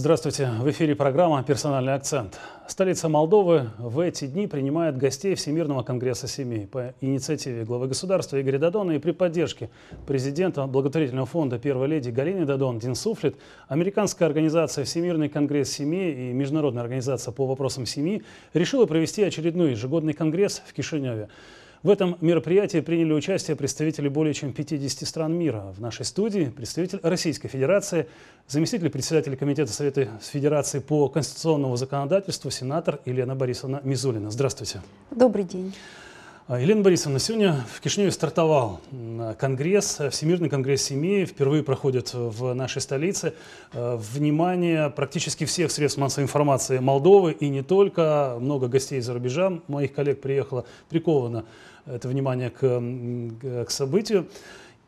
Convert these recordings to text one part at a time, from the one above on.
Здравствуйте. В эфире программа «Персональный акцент». Столица Молдовы в эти дни принимает гостей Всемирного конгресса семей по инициативе главы государства Игоря Дадона и при поддержке президента благотворительного фонда «Первой леди» Галины Дадон Динсуфлет, американская организация «Всемирный конгресс семей» и Международная организация по вопросам семьи решила провести очередной ежегодный конгресс в Кишиневе. В этом мероприятии приняли участие представители более чем 50 стран мира. В нашей студии представитель Российской Федерации, заместитель председателя Комитета Совета Федерации по конституционному законодательству, сенатор Елена Борисовна Мизулина. Здравствуйте. Добрый день. А, Елена Борисовна, сегодня в Кишиневе стартовал а, конгресс, э, Всемирный конгресс семьи, впервые проходит в нашей столице. А, внимание практически всех средств массовой информации Молдовы и не только, много гостей за рубежа, моих коллег приехало, приковано это внимание к, к событию.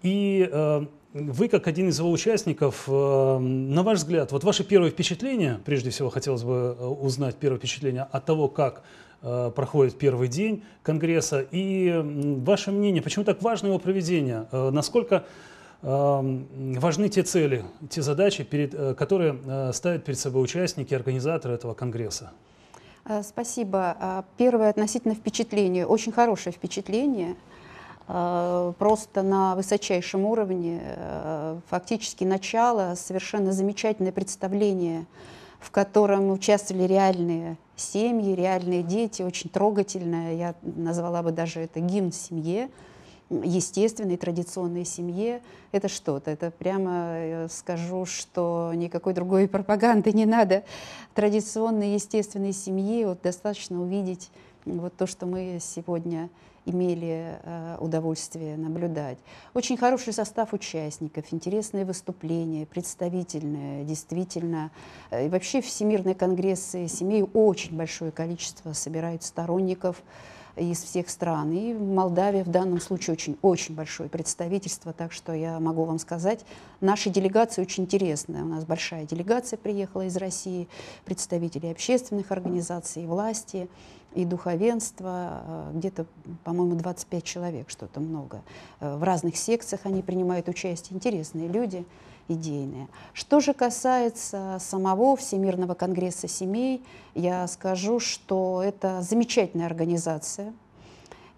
И э, вы, как один из его участников, э, на ваш взгляд, вот ваше первое впечатление, прежде всего хотелось бы э, узнать первое впечатление от того, как э, проходит первый день Конгресса, и ваше мнение, почему так важно его проведение, э, насколько э, важны те цели, те задачи, перед, э, которые ставят перед собой участники, организаторы этого Конгресса? Э, спасибо. Э, первое относительно впечатление, Очень хорошее впечатление. Э, просто на высочайшем уровне. Фактически начало, совершенно замечательное представление, в котором участвовали реальные семьи, реальные дети. Очень трогательное. Я назвала бы даже это гимн семье естественной, традиционной семье, это что-то. Это прямо э, скажу, что никакой другой пропаганды не надо. Традиционной, естественной семье вот достаточно увидеть вот то, что мы сегодня имели э, удовольствие наблюдать. Очень хороший состав участников, интересные выступления, представительные, действительно. Э, и вообще Всемирный конгресс семей очень большое количество собирает сторонников, из всех стран. И Молдавия в данном случае очень, очень большое представительство, так что я могу вам сказать, наша делегация очень интересная. У нас большая делегация приехала из России, представители общественных организаций, власти и духовенства, э, где-то, по-моему, 25 человек, что-то много. Э, в разных секциях они принимают участие, интересные люди идейные. Что же касается самого Всемирного конгресса семей, я скажу, что это замечательная организация,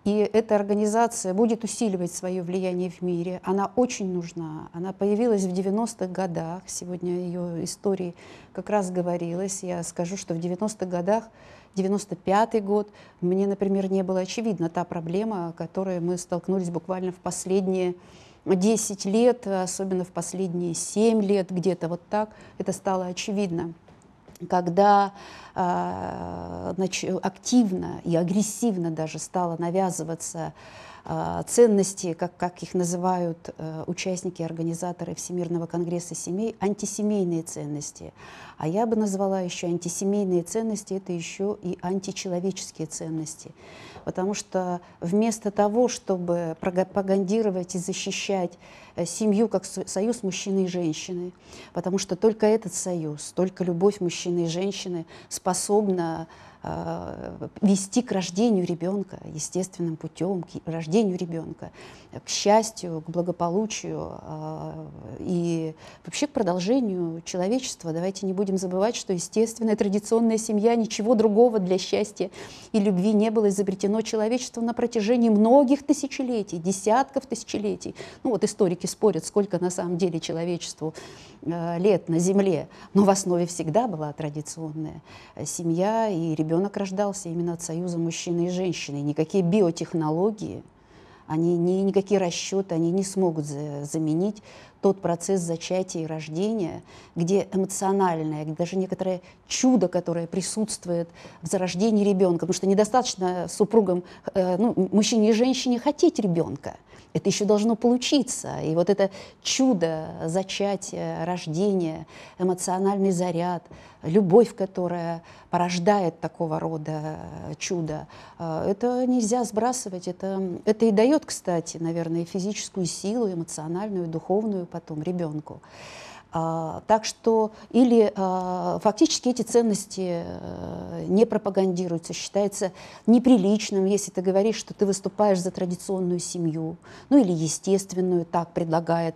и эта организация будет усиливать свое влияние в мире. Она очень нужна. Она появилась в 90-х годах. Сегодня ее истории как раз говорилось. Я скажу, что в 90-х годах, 95-й год, мне, например, не было очевидна та проблема, с которой мы столкнулись буквально в последние 10 лет, особенно в последние 7 лет, где-то вот так, это стало очевидно когда э, активно и агрессивно даже стало навязываться а, ценности, как, как их называют э, участники, организаторы Всемирного конгресса семей, антисемейные ценности. А я бы назвала еще антисемейные ценности, это еще и античеловеческие ценности. Потому что вместо того, чтобы пропагандировать и защищать э, семью как союз мужчины и женщины, потому что только этот союз, только любовь мужчины и женщины способна Э, вести к рождению ребенка естественным путем, к рождению ребенка, к счастью, к благополучию э, и вообще к продолжению человечества. Давайте не будем забывать, что естественная традиционная семья, ничего другого для счастья и любви не было изобретено человечеством на протяжении многих тысячелетий, десятков тысячелетий. Ну вот историки спорят, сколько на самом деле человечеству э, лет на Земле, но в основе всегда была традиционная семья и ребенок ребенок рождался именно от союза мужчины и женщины. никакие биотехнологии, они, не никакие расчеты, они не смогут за, заменить тот процесс зачатия и рождения, где эмоциональное, даже некоторое чудо, которое присутствует в зарождении ребенка, потому что недостаточно супругам, э, ну, мужчине и женщине хотеть ребенка это еще должно получиться. И вот это чудо зачатия, рождения, эмоциональный заряд, любовь, которая порождает такого рода э, чудо, э, это нельзя сбрасывать. Это, это и дает, кстати, наверное, и физическую силу, эмоциональную, духовную потом ребенку. А, так что или а, фактически эти ценности э, не пропагандируются, считается неприличным, если ты говоришь, что ты выступаешь за традиционную семью, ну или естественную, так предлагает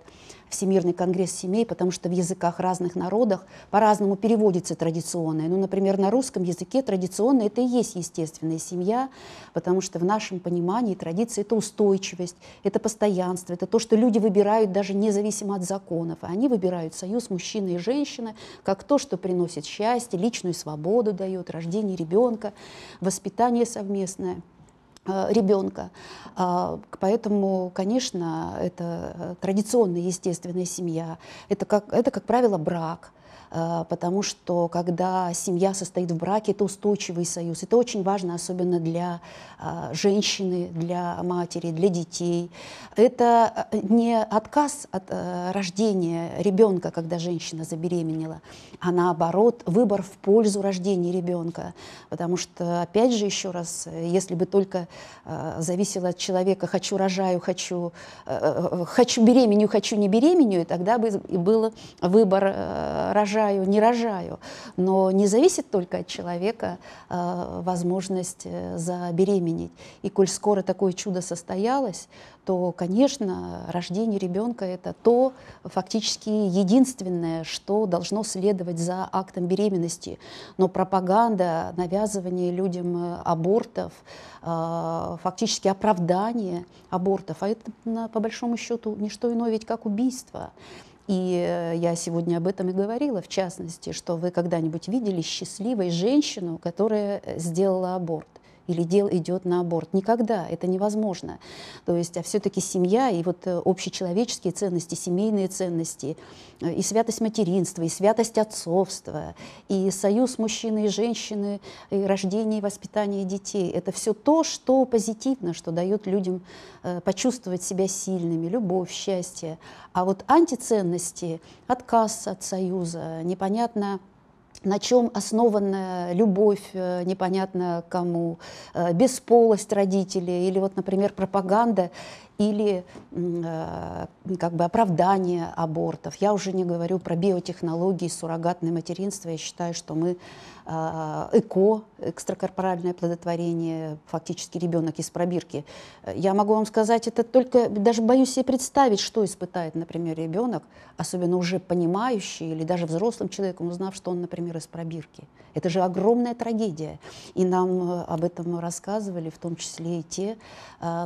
Всемирный конгресс семей, потому что в языках разных народах по-разному переводится традиционное. Ну, например, на русском языке традиционное это и есть естественная семья, потому что в нашем понимании традиция это устойчивость, это постоянство, это то, что люди выбирают даже независимо от законов. Они выбирают союз мужчины и женщины как то, что приносит счастье, личную свободу дает, рождение ребенка, воспитание совместное. Э, ребенка. А, поэтому, конечно, это э, традиционная естественная семья. Это как, это, как правило, брак. Э, потому что когда семья состоит в браке, это устойчивый союз. Это очень важно, особенно для э, женщины, для матери, для детей. Это э, не отказ от рождения ребенка, когда женщина забеременела, а наоборот выбор в пользу рождения ребенка. Потому что, опять же, еще раз, если бы только зависело от человека, хочу рожаю, хочу, хочу беременю, хочу не беременю, тогда бы был выбор рожать рожаю, не рожаю. Но не зависит только от человека э, возможность э, забеременеть. И коль скоро такое чудо состоялось, то, конечно, рождение ребенка — это то фактически единственное, что должно следовать за актом беременности. Но пропаганда, навязывание людям э, абортов, э, фактически оправдание абортов, а это, по большому счету, не что иное ведь как убийство. И я сегодня об этом и говорила, в частности, что вы когда-нибудь видели счастливой женщину, которая сделала аборт или дел идет на аборт. Никогда это невозможно. То есть а все-таки семья и вот э, общечеловеческие ценности, семейные ценности, э, и святость материнства, и святость отцовства, и союз мужчины и женщины, и рождение и воспитание детей. Это все то, что позитивно, что дает людям э, почувствовать себя сильными, любовь, счастье. А вот антиценности, отказ от союза, непонятно, на чем основана любовь э, непонятно кому, э, бесполость родителей или вот, например, пропаганда или э, как бы оправдание абортов. Я уже не говорю про биотехнологии, суррогатное материнство. Я считаю, что мы а, ЭКО, экстракорпоральное плодотворение, фактически ребенок из пробирки. Я могу вам сказать, это только, даже боюсь себе представить, что испытает, например, ребенок, особенно уже понимающий или даже взрослым человеком, узнав, что он, например, из пробирки. Это же огромная трагедия. И нам э, об этом рассказывали, в том числе и те э,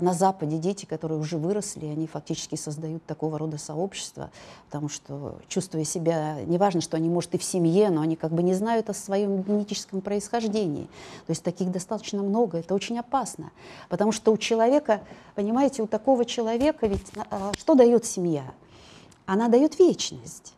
на Западе дети, которые уже выросли, они фактически создают такого рода сообщества, потому что, чувствуя себя, неважно, что они, может, и в семье, но они как бы не знают о своем генетическом происхождении. То есть таких достаточно много, это очень опасно. Потому что у человека, понимаете, у такого человека ведь а, а, что дает семья? Она дает вечность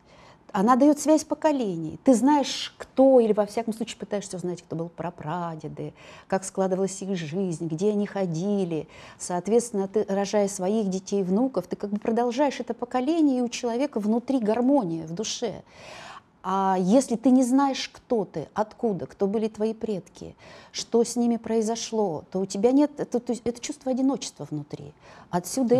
она дает связь поколений. Ты знаешь, кто, или во всяком случае пытаешься узнать, кто был прапрадеды, как складывалась их жизнь, где они ходили. Соответственно, ты, рожая своих детей, внуков, ты как бы продолжаешь это поколение, и у человека внутри гармония в душе. А если ты не знаешь, кто ты, откуда, кто были твои предки, что с ними произошло, то у тебя нет, это, то есть это чувство одиночества внутри. Отсюда Ощущение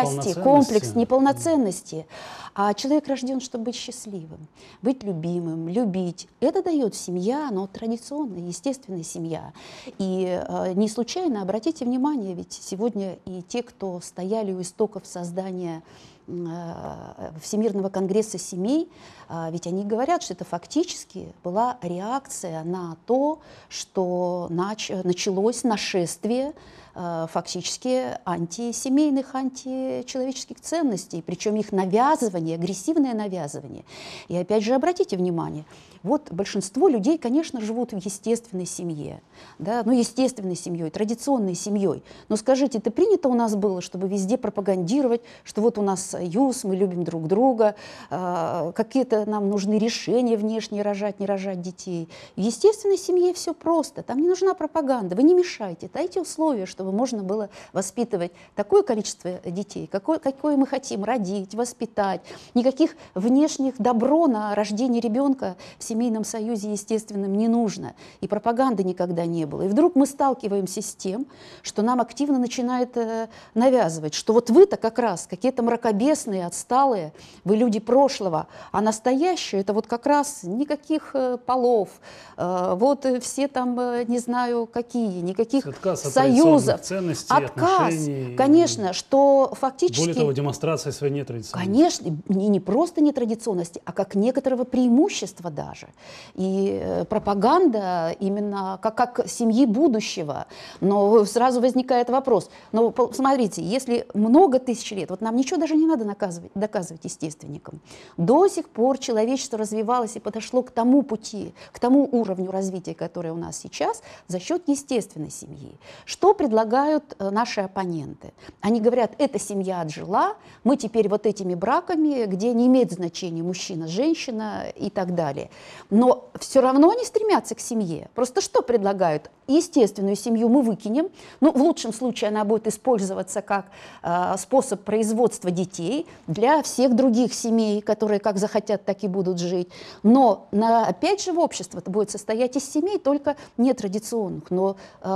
это несчастье, комплекс неполноценности. А человек рожден, чтобы быть счастливым, быть любимым, любить. Это дает семья, но традиционная, естественная семья. И э, не случайно, обратите внимание, ведь сегодня и те, кто стояли у истоков создания Э, Всемирного конгресса семей, а, ведь они говорят, что это фактически была реакция на то, что нач началось нашествие Э, фактически антисемейных, античеловеческих ценностей, причем их навязывание, агрессивное навязывание. И опять же, обратите внимание, вот большинство людей, конечно, живут в естественной семье, да, ну, естественной семьей, традиционной семьей. Но скажите, это принято у нас было, чтобы везде пропагандировать, что вот у нас союз, мы любим друг друга, э, какие-то нам нужны решения внешние, рожать, не рожать детей. В естественной семье все просто, там не нужна пропаганда, вы не мешайте, дайте условия, что чтобы можно было воспитывать такое количество детей, какое, какое мы хотим родить, воспитать. Никаких внешних добро на рождение ребенка в семейном союзе, естественным не нужно. И пропаганды никогда не было. И вдруг мы сталкиваемся с тем, что нам активно начинает э, навязывать, что вот вы-то как раз какие-то мракобесные, отсталые, вы люди прошлого, а настоящее это вот как раз никаких э, полов, э, вот э, все там, э, не знаю, какие, никаких союзов, вызов, ценностей, отказ, отношений, конечно, что фактически... Более того, демонстрация своей нетрадиционности. Конечно, не, не просто нетрадиционности, а как некоторого преимущества даже. И э, пропаганда именно как, как семьи будущего. Но сразу возникает вопрос, но смотрите, если много тысяч лет, вот нам ничего даже не надо наказывать, доказывать естественникам, до сих пор человечество развивалось и подошло к тому пути, к тому уровню развития, которое у нас сейчас, за счет естественной семьи. Что предлагает предлагают э, наши оппоненты. Они говорят, эта семья отжила, мы теперь вот этими браками, где не имеет значения мужчина, женщина и так далее. Но все равно они стремятся к семье. Просто что предлагают? естественную семью мы выкинем, ну, в лучшем случае она будет использоваться как э, способ производства детей для всех других семей, которые как захотят, так и будут жить. Но, на, опять же, в обществе это будет состоять из семей только нетрадиционных. Но, э,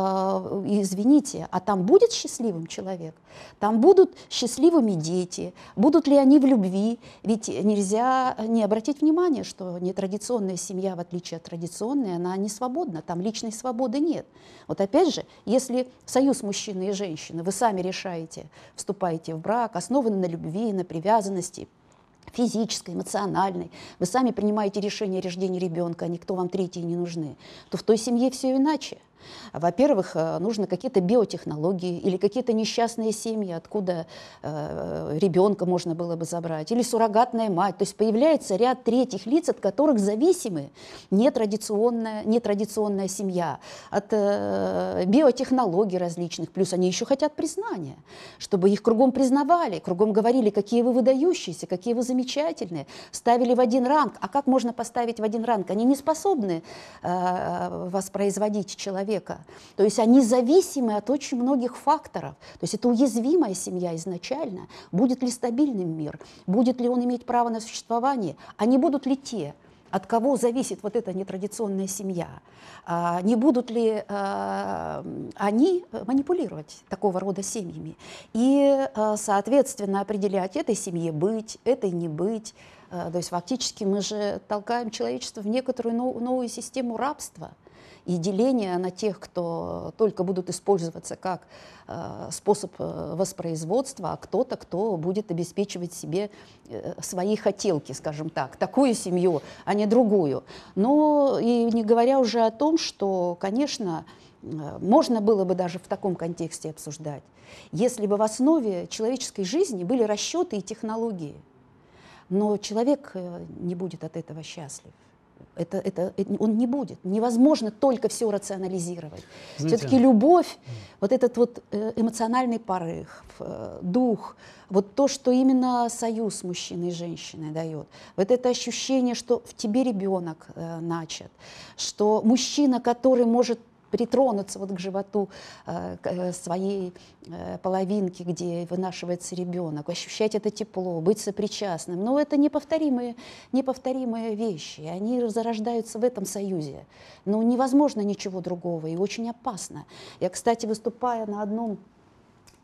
извините, а там будет счастливым человек? Там будут счастливыми дети? Будут ли они в любви? Ведь нельзя не обратить внимание, что нетрадиционная семья, в отличие от традиционной, она не свободна, там личной свободы нет нет. Вот опять же, если союз мужчины и женщины, вы сами решаете, вступаете в брак, основанный на любви, на привязанности, физической, эмоциональной, вы сами принимаете решение о рождении ребенка, а никто вам третий не нужны, то в той семье все иначе – во-первых, э, нужно какие-то биотехнологии или какие-то несчастные семьи, откуда э, ребенка можно было бы забрать, или суррогатная мать. То есть появляется ряд третьих лиц, от которых зависимы нетрадиционная, нетрадиционная семья, от э, биотехнологий различных. Плюс они еще хотят признания, чтобы их кругом признавали, кругом говорили, какие вы выдающиеся, какие вы замечательные, ставили в один ранг. А как можно поставить в один ранг? Они не способны э, э воспроизводить человека человека. То есть они зависимы от очень многих факторов. То есть это уязвимая семья изначально. Будет ли стабильным мир? Будет ли он иметь право на существование? А не будут ли те, от кого зависит вот эта нетрадиционная семья, а, не будут ли а, они манипулировать такого рода семьями и, а, соответственно, определять этой семье быть, этой не быть. А, то есть фактически мы же толкаем человечество в некоторую новую систему рабства – и деление на тех, кто только будут использоваться как э, способ э, воспроизводства, а кто-то, кто будет обеспечивать себе э, свои хотелки, скажем так, такую семью, а не другую. Но и не говоря уже о том, что, конечно, э, можно было бы даже в таком контексте обсуждать, если бы в основе человеческой жизни были расчеты и технологии. Но человек э, не будет от этого счастлив. Это, это, это, он не будет. Невозможно только все рационализировать. Все-таки любовь, mm. вот этот вот э, эмоциональный порыв, э, дух, вот то, что именно союз мужчины и женщины дает, вот это ощущение, что в тебе ребенок э, начат, что мужчина, который может притронуться вот к животу э, э, своей э, половинки, где вынашивается ребенок, ощущать это тепло, быть сопричастным. Но это неповторимые, неповторимые вещи, они зарождаются в этом союзе. Но невозможно ничего другого и очень опасно. Я, кстати, выступая на одном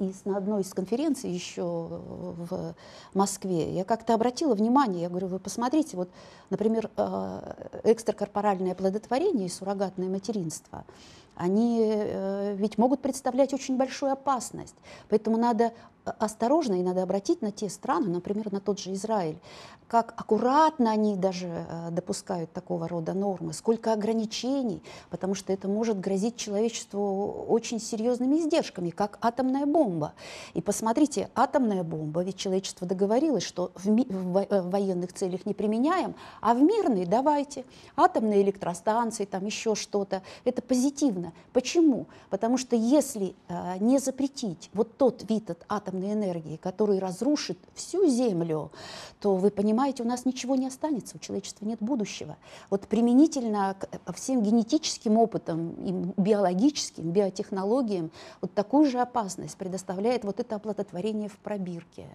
и на одной из конференций еще э, в Москве я как-то обратила внимание, я говорю, вы посмотрите, вот, например, э, экстракорпоральное плодотворение и суррогатное материнство они э, ведь могут представлять очень большую опасность. Поэтому надо э, осторожно и надо обратить на те страны, например, на тот же Израиль, как аккуратно они даже э, допускают такого рода нормы, сколько ограничений, потому что это может грозить человечеству очень серьезными издержками, как атомная бомба. И посмотрите, атомная бомба, ведь человечество договорилось, что в, ми- в военных целях не применяем, а в мирные давайте. Атомные электростанции, там еще что-то. Это позитивно нормально. Почему? Потому что если э, не запретить вот тот вид от атомной энергии, который разрушит всю Землю, то, вы понимаете, у нас ничего не останется, у человечества нет будущего. Вот применительно к э, всем генетическим опытам, и биологическим, биотехнологиям, вот такую же опасность предоставляет вот это оплодотворение в пробирке.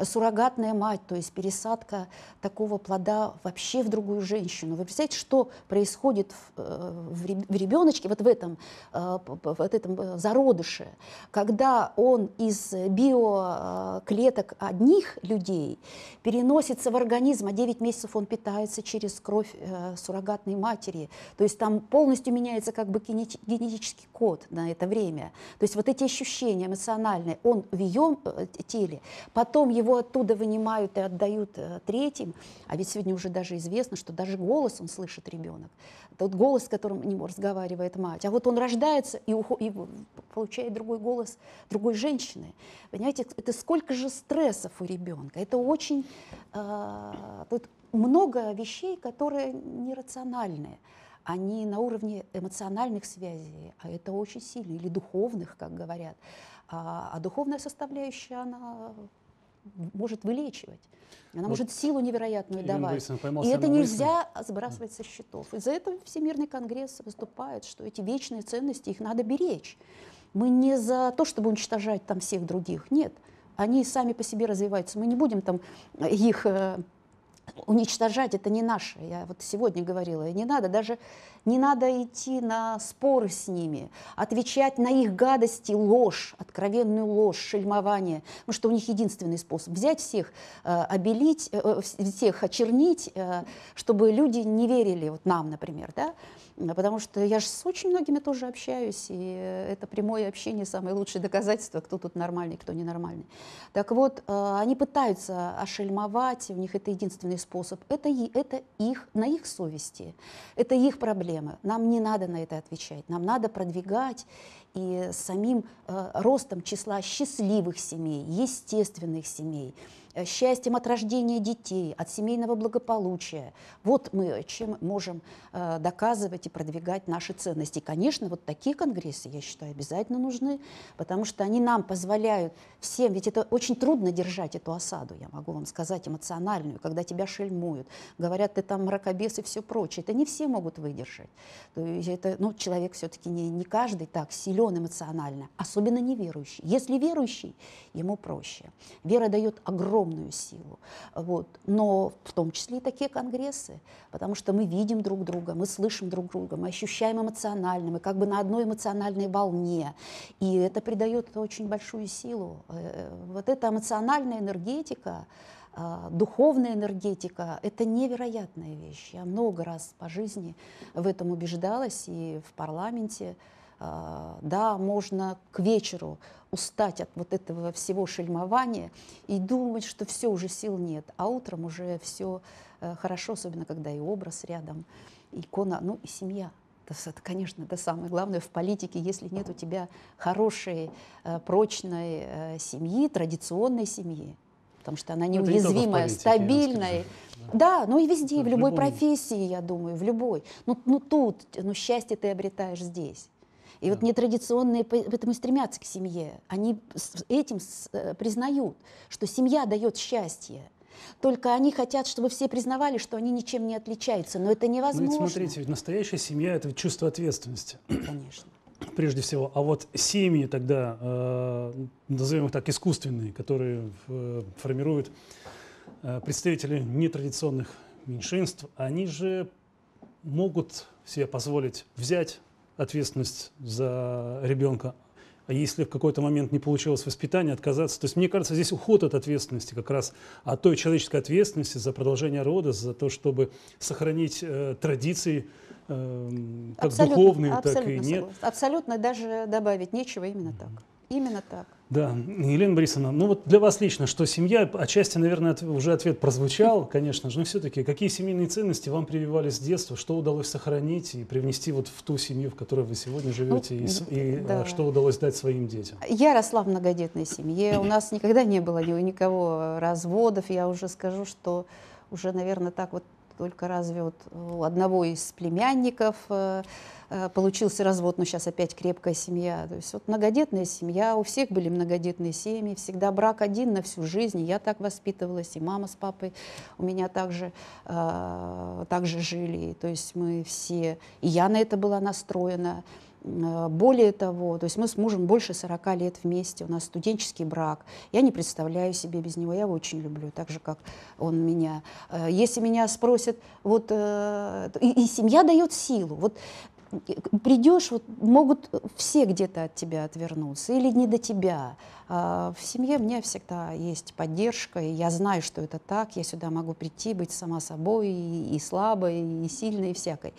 Суррогатная мать, то есть пересадка такого плода вообще в другую женщину. Вы представляете, что происходит в, э, в ребеночке, вот в этом этом, э, вот этом э, зародыше, когда он из биоклеток э, одних людей переносится в организм, а 9 месяцев он питается через кровь суррогатной матери, то есть там полностью меняется как бы генетический код на это время, то есть вот эти ощущения эмоциональные, он в ее теле, потом его оттуда вынимают и отдают третьим, а ведь сегодня уже даже известно, что даже голос он слышит ребенок, тот голос, с которым не разговаривает мать, а вот он рождается и, ухо, и получает другой голос другой женщины. Понимаете, это сколько же стрессов у ребенка. Это очень... Э, тут много вещей, которые нерациональные. Они на уровне эмоциональных связей, а это очень сильно, или духовных, как говорят. А, а духовная составляющая, она может вылечивать. Она вот может силу невероятную Ирина давать. И это нельзя мысли. сбрасывать со счетов. Из-за этого Всемирный конгресс выступает, что эти вечные ценности, их надо беречь. Мы не за то, чтобы уничтожать там всех других, нет. Они сами по себе развиваются. Мы не будем там э, их э, уничтожать это не наше. Я вот сегодня говорила, не надо даже не надо идти на споры с ними, отвечать на их гадости, ложь, откровенную ложь, шельмование, потому что у них единственный способ взять всех, э, обелить, э, э, всех очернить, чтобы люди не верили, вот нам, например, да, потому что я же с очень многими тоже общаюсь, и это прямое общение самое лучшее доказательство, кто тут нормальный, кто ненормальный. Так вот, они пытаются ошельмовать, у них это единственный способ, это, это их, на их совести, это их проблема, проблемы. Нам не надо на это отвечать. Нам надо продвигать и самим э, ростом числа счастливых семей, естественных семей, э, счастьем от рождения детей, от семейного благополучия. Вот мы э, чем можем э, доказывать и продвигать наши ценности. И, конечно, вот такие конгрессы, я считаю, обязательно нужны, потому что они нам позволяют всем, ведь это очень трудно держать эту осаду, я могу вам сказать, эмоциональную, когда тебя шельмуют, говорят, ты там мракобес и все прочее. Это не все могут выдержать. То есть это, ну, человек все-таки не, не каждый так силен, силен эмоционально, особенно неверующий. Если верующий, ему проще. Вера дает огромную силу. Вот. Но в том числе и такие конгрессы, потому что мы видим друг друга, мы слышим друг друга, мы ощущаем эмоционально, мы как бы на одной эмоциональной волне. И это придает очень большую силу. Э, вот эта эмоциональная энергетика, э, духовная энергетика — это невероятная вещь. Я много раз по жизни в этом убеждалась и в парламенте, а, да, можно к вечеру устать от вот этого всего шельмования и думать, что все, уже сил нет, а утром уже все э, хорошо, особенно когда и образ рядом, икона, ну и семья. Это, конечно, это самое главное в политике, если нет у тебя хорошей, э, прочной э, семьи, традиционной семьи, потому что она ну, неуязвимая, не политике, стабильная. Да, ну и везде, в любой профессии, я думаю, в любой. Ну, ну тут, ну счастье ты обретаешь здесь. И вот нетрадиционные поэтому и стремятся к семье. Они этим э, признают, что семья дает счастье. Только они хотят, чтобы все признавали, что они ничем не отличаются, но это невозможно. Ну, ведь смотрите, ведь настоящая семья – это чувство ответственности. Конечно. Прежде всего. А вот семьи тогда, э, назовем их так, искусственные, которые э, формируют э, представители нетрадиционных меньшинств, они же могут себе позволить взять ответственность за ребенка. А если в какой-то момент не получилось воспитание, отказаться. То есть, мне кажется, здесь уход от ответственности как раз, от той человеческой ответственности за продолжение рода, за то, чтобы сохранить э, традиции, э, как абсолютно, духовные, абсолютно так и нет. Согласна. Абсолютно даже добавить нечего именно так. Именно так. Да, Елена Борисовна, ну вот для вас лично, что семья, отчасти, наверное, уже ответ прозвучал, конечно же, но все-таки какие семейные ценности вам прививались с детства, что удалось сохранить и привнести вот в ту семью, в которой вы сегодня ну, живете, и, и а, да. что удалось дать своим детям? Я росла в многодетной семье, у нас никогда не было ни у никого э, разводов, я уже скажу, что уже, наверное, так вот только разве вот у одного из племянников э, э, получился развод, но сейчас опять крепкая семья. То есть вот многодетная семья, у всех были многодетные семьи, всегда брак один на всю жизнь. Я так воспитывалась, и мама с папой у меня также, э, также жили. То есть мы все, и я на это была настроена. Э, более того, то есть мы с мужем больше 40 лет вместе, у нас студенческий брак. Я не представляю себе без него, я его очень люблю, так же, как он меня. Э, если меня спросят, вот, э, и, и семья дает силу. Вот придешь, вот могут все где-то от тебя отвернуться или не до тебя. А в семье у меня всегда есть поддержка, и я знаю, что это так, я сюда могу прийти, быть сама собой, и, и слабой, и сильной, и всякой.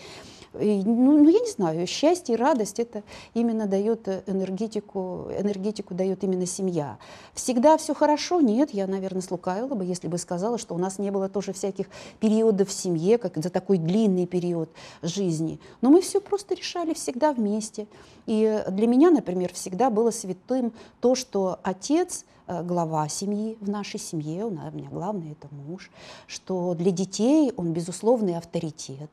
И, ну, ну, я не знаю, счастье и радость это именно дает э, энергетику, энергетику дает именно семья. Всегда все хорошо? Нет, я, наверное, слукавила бы, если бы сказала, что у нас не было тоже всяких периодов в семье, как за такой длинный период жизни. Но мы все просто решали всегда вместе. И для меня, например, всегда было святым то, что отец – Э, глава семьи в нашей семье, у меня главный это муж, что для детей он безусловный авторитет,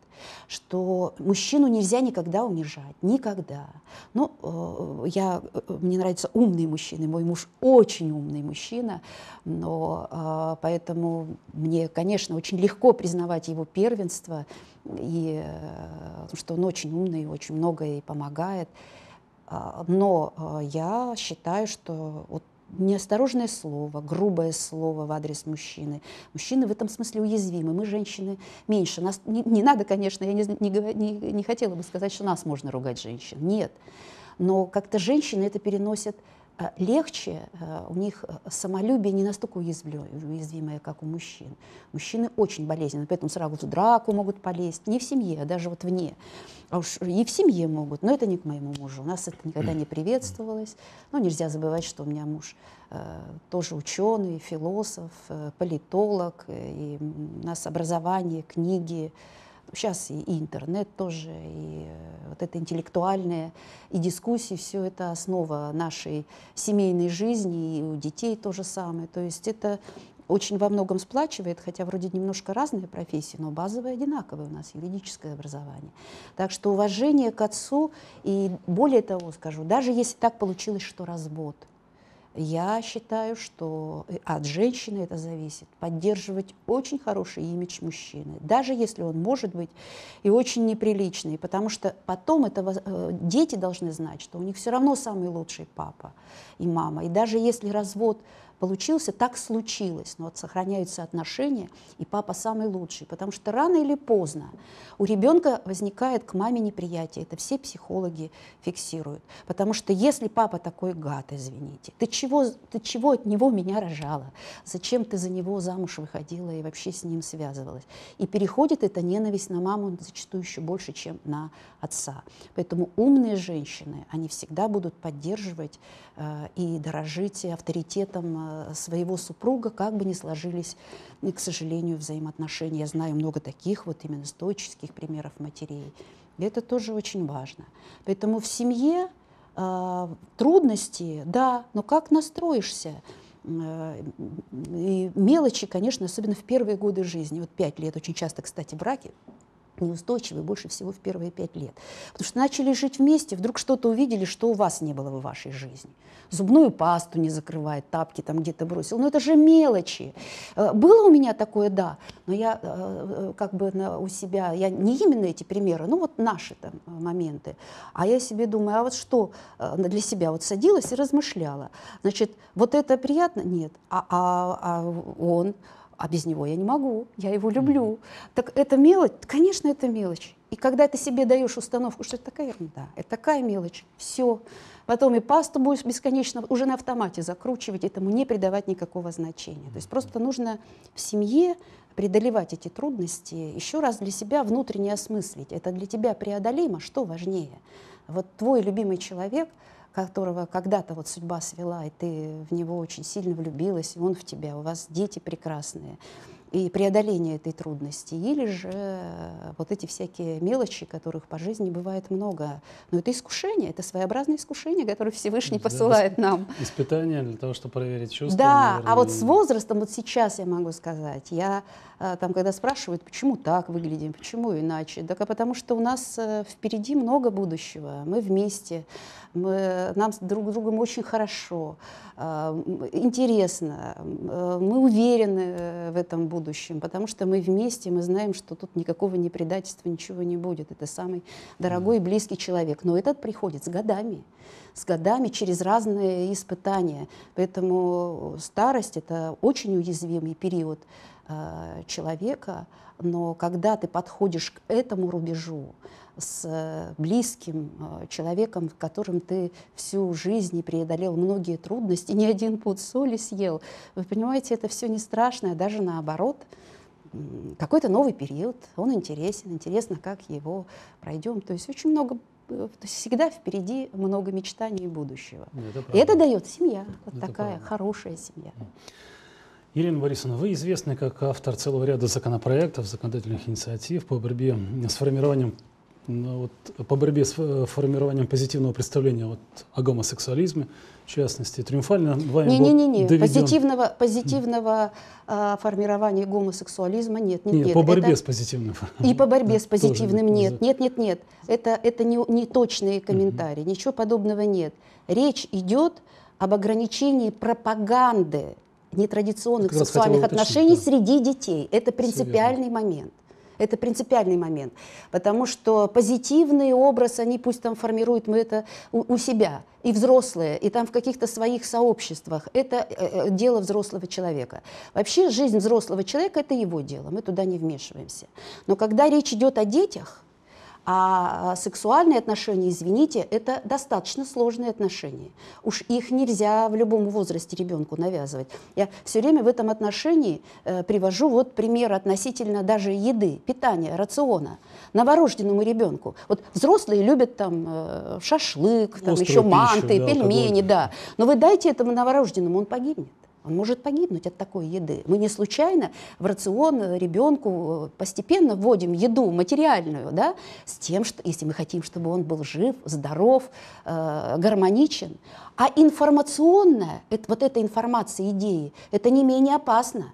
что мужчину нельзя никогда унижать, никогда. Ну, э, я, э, мне нравятся умные мужчины, мой муж очень умный мужчина, но поэтому мне, конечно, очень легко признавать его первенство, и, потому что он очень умный, очень многое помогает. А, но я считаю, что вот неосторожное слово, грубое слово в адрес мужчины. Мужчины в этом смысле уязвимы, мы, женщины, меньше. Нас не, не надо, конечно, я не, не, не, не хотела бы сказать, что нас можно ругать женщин. Нет. Но как-то женщины это переносят Э, легче, э, у них э, самолюбие не настолько уязвимое, как у мужчин. Мужчины очень болезненны, поэтому сразу в драку могут полезть, не в семье, а даже вот вне. А уж и в семье могут, но это не к моему мужу. У нас это никогда не приветствовалось. Но нельзя забывать, что у меня муж тоже ученый, философ, политолог, и у нас образование, книги, Сейчас и интернет тоже, и э, вот это интеллектуальное, и дискуссии, все это основа нашей семейной жизни, и у детей то же самое. То есть это очень во многом сплачивает, хотя вроде немножко разные профессии, но базовые одинаковые у нас, юридическое образование. Так что уважение к отцу, и более того скажу, даже если так получилось, что развод – я считаю, что э, от женщины это зависит. Поддерживать очень хороший имидж мужчины, даже если он может быть и очень неприличный, потому что потом это э, дети должны знать, что у них все равно самый лучший папа и мама. И даже если развод получился, так случилось. Но вот сохраняются отношения, и папа самый лучший. Потому что рано или поздно у ребенка возникает к маме неприятие. Это все психологи фиксируют. Потому что если папа такой гад, извините, ты чего, ты чего от него меня рожала? Зачем ты за него замуж выходила и вообще с ним связывалась? И переходит эта ненависть на маму зачастую еще больше, чем на отца. Поэтому умные женщины, они всегда будут поддерживать э, и дорожить авторитетом э, Э, своего супруга, как бы ни сложились, э, к сожалению, взаимоотношения. Я знаю много таких вот именно стойческих примеров матерей. И это тоже очень важно. Поэтому в семье э, трудности, да, но как настроишься? Э, и мелочи, конечно, особенно в первые годы жизни. Вот пять лет очень часто, кстати, браки неустойчивый больше всего в первые пять лет. Потому что начали жить вместе, вдруг что-то увидели, что у вас не было в вашей жизни. Зубную пасту не закрывает, тапки там где-то бросил. Но ну, это же мелочи. Э, было у меня такое, да, но я э, э, как бы у себя, я не именно эти примеры, ну вот наши там моменты. А я себе думаю, а вот что для себя вот садилась и размышляла. Значит, вот это приятно? Нет. А, а, а он? а без него я не могу, я его люблю. Mm-hmm. Так это мелочь? Конечно, это мелочь. И когда ты себе даешь установку, что это такая ерунда, это такая мелочь, все. Потом и пасту будешь бесконечно уже на автомате закручивать, этому не придавать никакого значения. То есть просто нужно в семье преодолевать эти трудности, еще раз для себя внутренне осмыслить. Это для тебя преодолимо, что важнее. Вот твой любимый человек — которого когда-то вот судьба свела, и ты в него очень сильно влюбилась, и он в тебя, у вас дети прекрасные, и преодоление этой трудности, или же э, вот эти всякие мелочи, которых по жизни бывает много. Но это искушение, это своеобразное искушение, которое Всевышний посылает нам. Испытание для того, чтобы проверить чувства. Да, наверное, а вот с возрастом, вот сейчас я могу сказать, я а, там, когда спрашивают, почему так выглядим, почему иначе, так а потому что у нас э, впереди много будущего, мы вместе, мы, нам друг с другом очень хорошо, а, интересно, э, мы уверены э, в этом будущем, потому что мы вместе, мы знаем, что тут никакого не предательства, ничего не будет. Это самый дорогой и близкий человек. Но этот приходит с годами, с годами через разные испытания. Поэтому старость — это очень уязвимый период Э, человека, но когда ты подходишь к этому рубежу с э, близким э, человеком, с которым ты всю жизнь преодолел многие трудности, ни один пуд соли съел, вы понимаете, это все не страшно, а даже наоборот какой-то новый период, он интересен, интересно, как его пройдем. То есть очень много, то есть всегда впереди много мечтаний и будущего. Ну, это и это дает семья, вот это такая правда. хорошая семья. Елена Борисовна, вы известны как автор целого ряда законопроектов, законодательных инициатив по борьбе с формированием ну, вот, по борьбе с э, формированием позитивного представления вот, о гомосексуализме, в частности, триумфально вами не, не, не, не. Доведен... Позитивного, позитивного э, формирования гомосексуализма нет. Нет, нет, нет. по борьбе это... с позитивным. И по борьбе да, с позитивным тоже, нет. Да. Нет, нет, нет. Это, это не, не точные комментарии, угу. ничего подобного нет. Речь идет об ограничении пропаганды нетрадиционных сексуальных отношений да. среди детей. Это принципиальный момент. Это принципиальный момент, потому что позитивный образ они пусть там формируют, мы это у, у себя, и взрослые, и там в каких-то своих сообществах. Это э, э дело взрослого человека. Вообще жизнь взрослого человека – это его дело, мы туда не вмешиваемся. Но когда речь идет о детях – а, а сексуальные отношения, извините, это достаточно сложные отношения. Уж их нельзя в любом возрасте ребенку навязывать. Я все время в этом отношении э, привожу вот пример относительно даже еды, питания, рациона. Новорожденному ребенку. Вот взрослые любят там э, шашлык, Острую там еще пищу, манты, да, пельмени, да. Но вы дайте этому новорожденному, он погибнет. Он может погибнуть от такой еды. Мы не случайно в рацион э, ребенку э, постепенно вводим еду материальную, да, с тем, что если мы хотим, чтобы он был жив, здоров, э, гармоничен. А информационная, это, вот эта информация, идеи, это не менее опасно.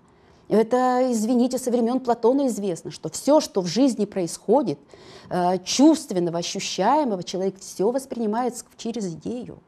Это, извините, со времен Платона известно, что все, что в жизни происходит, э, чувственного, ощущаемого, человек все воспринимает через идею.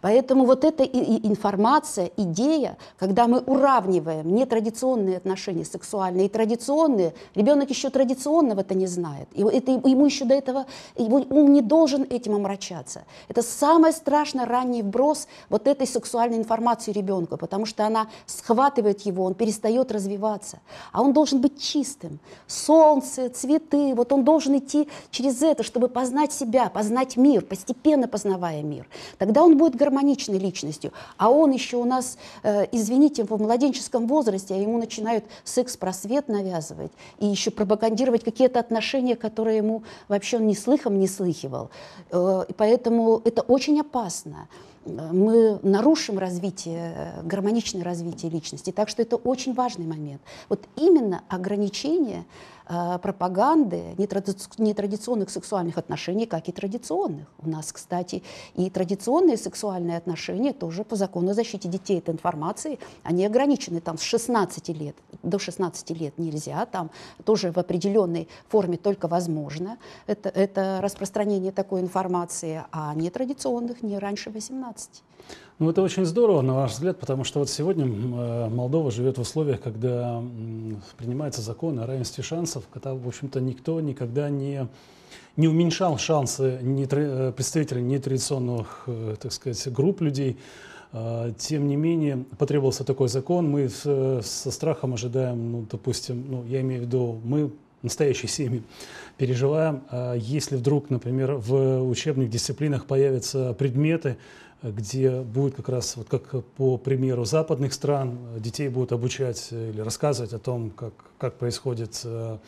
Поэтому вот эта информация, идея, когда мы уравниваем нетрадиционные отношения, сексуальные и традиционные, ребенок еще традиционного-то не знает. И это, ему еще до этого, его ум не должен этим омрачаться. Это самый страшный ранний вброс вот этой сексуальной информации ребенку, потому что она схватывает его, он перестает развиваться. А он должен быть чистым. Солнце, цветы, вот он должен идти через это, чтобы познать себя, познать мир, постепенно познавая мир. Тогда он будет гармоничной личностью. А он еще у нас, э, извините, в младенческом возрасте, а ему начинают секс-просвет навязывать и еще пропагандировать какие-то отношения, которые ему вообще он ни слыхом не слыхивал. Э, поэтому это очень опасно э, мы нарушим развитие, э, гармоничное развитие личности. Так что это очень важный момент. Вот именно ограничение Э, пропаганды нетрадиционных сексуальных отношений, как и традиционных. У нас, кстати, и традиционные сексуальные отношения тоже по закону о защите детей от информации, они ограничены там с 16 лет. До 16 лет нельзя, там тоже в определенной форме только возможно. Это, это распространение такой информации, а нетрадиционных не раньше 18. Ну, это очень здорово, на ваш взгляд, потому что вот сегодня э, Молдова живет в условиях, когда принимается закон о равенстве шансов, когда, в общем-то, никто никогда не, не уменьшал шансы э, представителей нетрадиционных, э, так сказать, групп людей. А, тем не менее, потребовался такой закон. Мы со страхом ожидаем, ну, допустим, ну, я имею в виду, мы настоящие семьи переживаем, а если вдруг, например, в учебных дисциплинах появятся предметы, где будет как раз, вот как по примеру западных стран, детей будут обучать или рассказывать о том, как, как происходит э,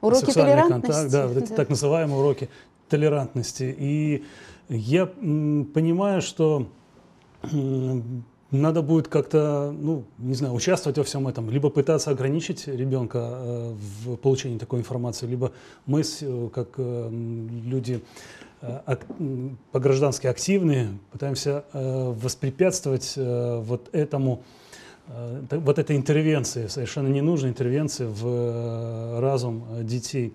уроки сексуальный контакт, да, вот эти да. так называемые уроки толерантности. И я понимаю, что надо будет как-то, ну, не знаю, участвовать во всем этом, либо пытаться ограничить ребенка э, в получении такой информации, либо мы, э, как люди, Э, по-граждански активны, пытаемся э, воспрепятствовать э, вот этому, вот этой интервенции, совершенно ненужной интервенции в разум детей.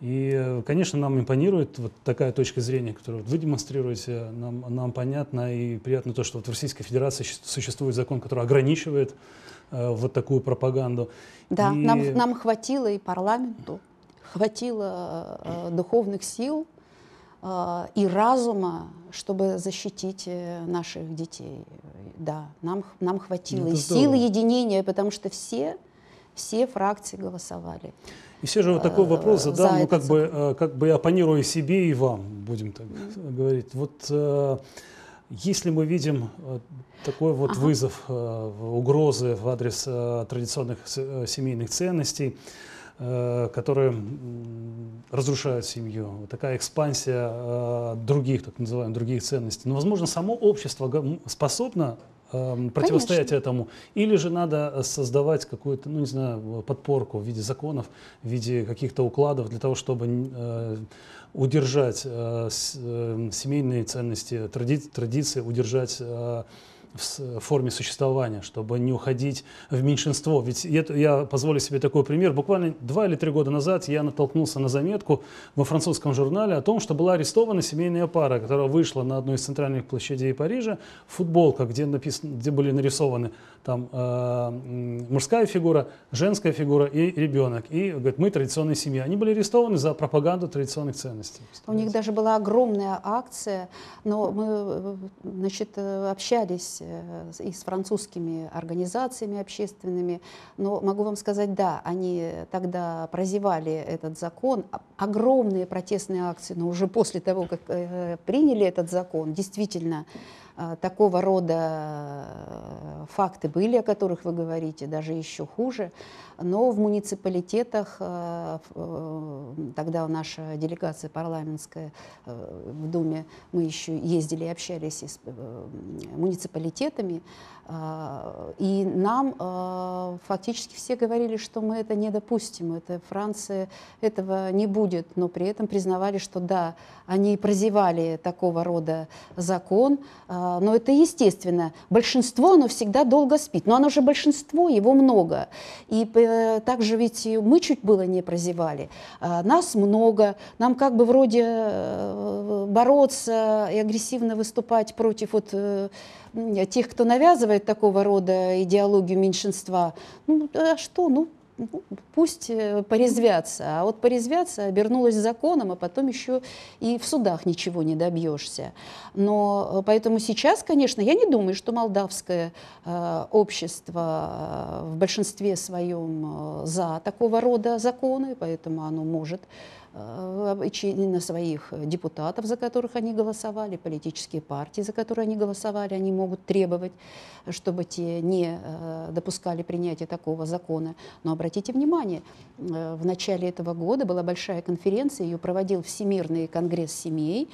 И, конечно, нам импонирует вот такая точка зрения, которую вы демонстрируете. Нам, нам понятно и приятно то, что вот в Российской Федерации существует закон, который ограничивает вот такую пропаганду. Да, и... нам, нам хватило и парламенту, хватило э, духовных сил Э, и разума, чтобы защитить э, наших детей. Да, нам, нам хватило ну, и силы единения, потому что все, все фракции голосовали. И все же вот такой э, вопрос задам, за ну, как, бы, как бы я оппонируя себе и вам, будем так говорить. Вот если мы видим такой вот ага. вызов, угрозы в адрес традиционных семейных ценностей, Э, которые разрушают семью, такая экспансия э, других, так называемых, других ценностей. Но, возможно, само общество способно э, противостоять Конечно. этому. Или же надо создавать какую-то, ну не знаю, подпорку в виде законов, в виде каких-то укладов для того, чтобы удержать семейные ценности, традиции, удержать в форме существования, чтобы не уходить в меньшинство. Ведь я, я позволю себе такой пример. Буквально два или три года назад я натолкнулся на заметку во французском журнале о том, что была арестована семейная пара, которая вышла на одной из центральных площадей Парижа, футболка, где, написано, где были нарисованы там э, мужская фигура, женская фигура и ребенок. И, говорит, мы традиционная семья. Они были арестованы за пропаганду традиционных ценностей. У них даже была огромная акция, но мы, э, значит, э, общались Э, и с французскими организациями общественными, но могу вам сказать, да, они тогда прозевали этот закон, а огромные протестные акции, но уже после того, как э, приняли этот закон, действительно э, такого рода э, факты были, о которых вы говорите, даже еще хуже. Но в муниципалитетах, тогда наша делегация парламентская в Думе, мы еще ездили и общались с муниципалитетами, а, и нам а, фактически все говорили, что мы это не допустим, это Франция этого не будет, но при этом признавали, что да, они прозевали такого рода закон, а, но это естественно. Большинство, оно всегда долго спит, но оно же большинство, его много. И э, также ведь мы чуть было не прозевали. Нас много, нам как бы вроде э, бороться и агрессивно выступать против вот э, тех, кто навязывает такого рода идеологию меньшинства, ну а что, ну, ну пусть э, порезвятся. А вот порезвятся обернулось законом, а потом еще и в судах ничего не добьешься. Но э, поэтому сейчас, конечно, я не думаю, что молдавское э, общество э, в большинстве своем за такого рода законы, поэтому оно может Э, на своих депутатов, за которых они голосовали, политические партии, за которые они голосовали, они могут требовать, чтобы те не э, допускали принятия такого закона. Но обратите внимание, э, в начале этого года была большая конференция, ее проводил Всемирный конгресс семей,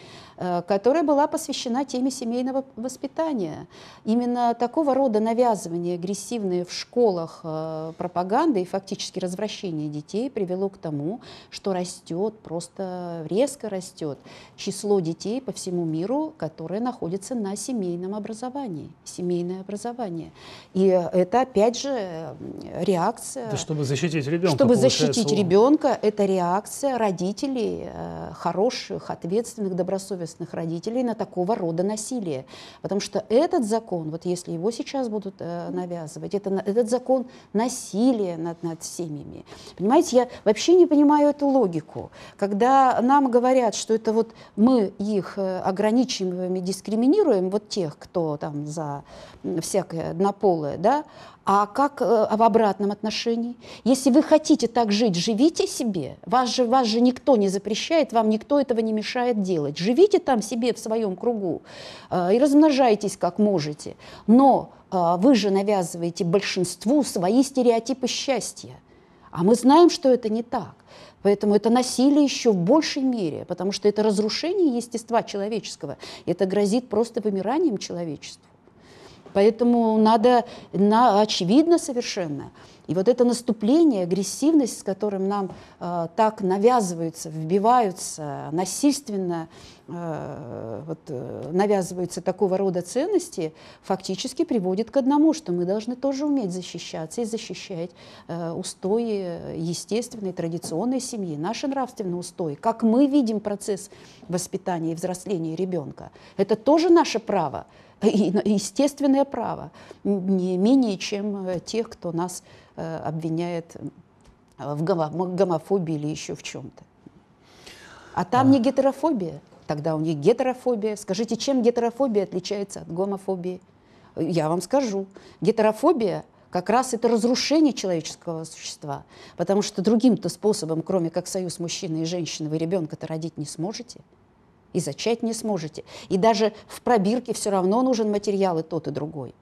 которая была посвящена теме семейного воспитания. Именно такого рода навязывание агрессивные в школах пропаганды и фактически развращение детей привело к тому, что растет год просто резко растет число детей по всему миру, которые находятся на семейном образовании, семейное образование. И это опять же реакция... Да, чтобы защитить ребенка. Чтобы защитить ребенка, это реакция родителей, э, хороших, ответственных, добросовестных родителей на такого рода насилие. Потому что этот закон, вот если его сейчас будут э, навязывать, это, этот закон насилия над, над семьями. Понимаете, я вообще не понимаю эту логику. Когда нам говорят, что это вот мы их э, ограничиваем и дискриминируем, вот тех, кто там за всякое однополое, да, а как э, а в обратном отношении? Если вы хотите так жить, живите себе. Вас же, вас же никто не запрещает, вам никто этого не мешает делать. Живите там себе в своем кругу э, и размножайтесь как можете. Но вы же навязываете большинству свои стереотипы счастья. А мы знаем, что это не так. Поэтому это насилие еще в большей мере, потому что это разрушение естества человеческого. Это грозит просто вымиранием человечества. Поэтому надо, на, очевидно совершенно, и вот это наступление, агрессивность, с которым нам э, так навязываются, вбиваются насильственно Э, вот, э, навязываются такого рода ценности, фактически приводит к одному, что мы должны тоже уметь защищаться и защищать э, устои э, естественной, традиционной семьи, наши нравственные устои, как мы видим процесс воспитания и взросления ребенка. Это тоже наше право, и естественное право, не менее чем тех, кто нас обвиняет в гомофобии или еще в чем-то. А там а. не гетерофобия. Тогда у них гетерофобия. Скажите, чем гетерофобия отличается от гомофобии? Я вам скажу. Гетерофобия как раз это разрушение человеческого существа, потому что другим-то способом, кроме как союз мужчины и женщины, вы ребенка-то родить не сможете и зачать не сможете. И даже в пробирке все равно нужен материал и тот, и другой.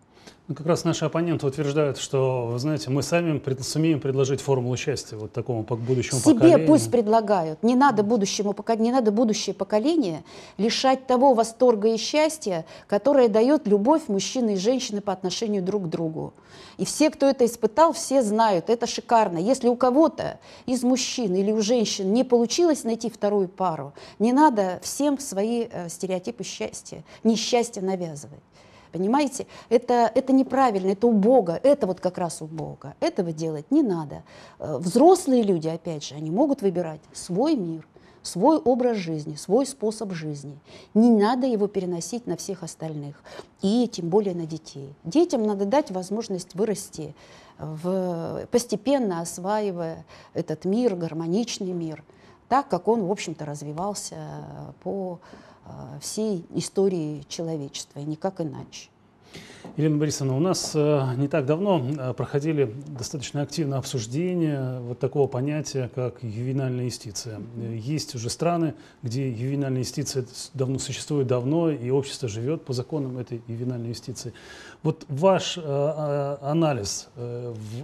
Ну, как раз наши оппоненты утверждают, что, вы знаете, мы сами пред, сумеем предложить формулу счастья вот такому будущему Себе поколению. Себе пусть предлагают. Не надо, будущему, не надо будущее поколение лишать того восторга и счастья, которое дает любовь мужчины и женщины по отношению друг к другу. И все, кто это испытал, все знают, это шикарно. Если у кого-то из мужчин или у женщин не получилось найти вторую пару, не надо всем свои э, стереотипы счастья, несчастья навязывать. Понимаете? Это, это неправильно, это убого, это вот как раз убого. Этого делать не надо. Э, взрослые люди, опять же, они могут выбирать свой мир, свой образ жизни, свой способ жизни. Не надо его переносить на всех остальных, и тем более на детей. Детям надо дать возможность вырасти, в, постепенно осваивая этот мир, гармоничный мир, так, как он, в общем-то, развивался э, по Э, всей истории человечества, и никак иначе. Елена Борисовна, у нас э, не так давно э, проходили достаточно активно обсуждения вот такого понятия, как ювенальная юстиция. Есть уже страны, где ювенальная юстиция давно существует давно, и общество живет по законам этой ювенальной юстиции. Вот ваш а, анализ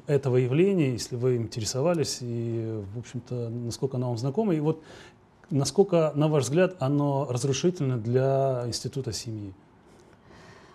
этого явления, если вы им интересовались, и, в общем-то, насколько оно вам знакомо, и вот Насколько, на ваш взгляд, оно разрушительно для института семьи?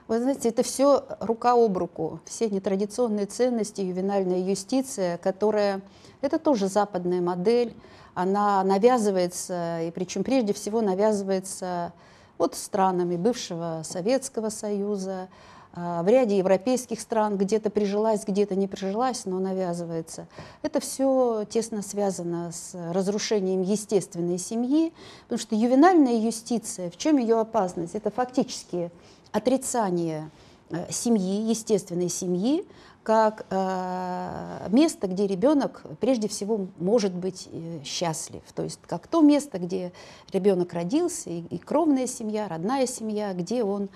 Вы знаете, это все рука об руку. Все нетрадиционные ценности, ювенальная юстиция, которая... Это тоже западная модель. Она навязывается, и причем прежде всего навязывается вот странами бывшего Советского Союза, а, в ряде европейских стран где-то прижилась, где-то не прижилась, но навязывается. Это все тесно связано с разрушением естественной семьи, потому что ювенальная юстиция, в чем ее опасность? Это фактически отрицание э, семьи, естественной семьи, как э, место, где ребенок прежде всего может быть э, счастлив. То есть как то место, где ребенок родился, и, и кровная семья, родная семья, где он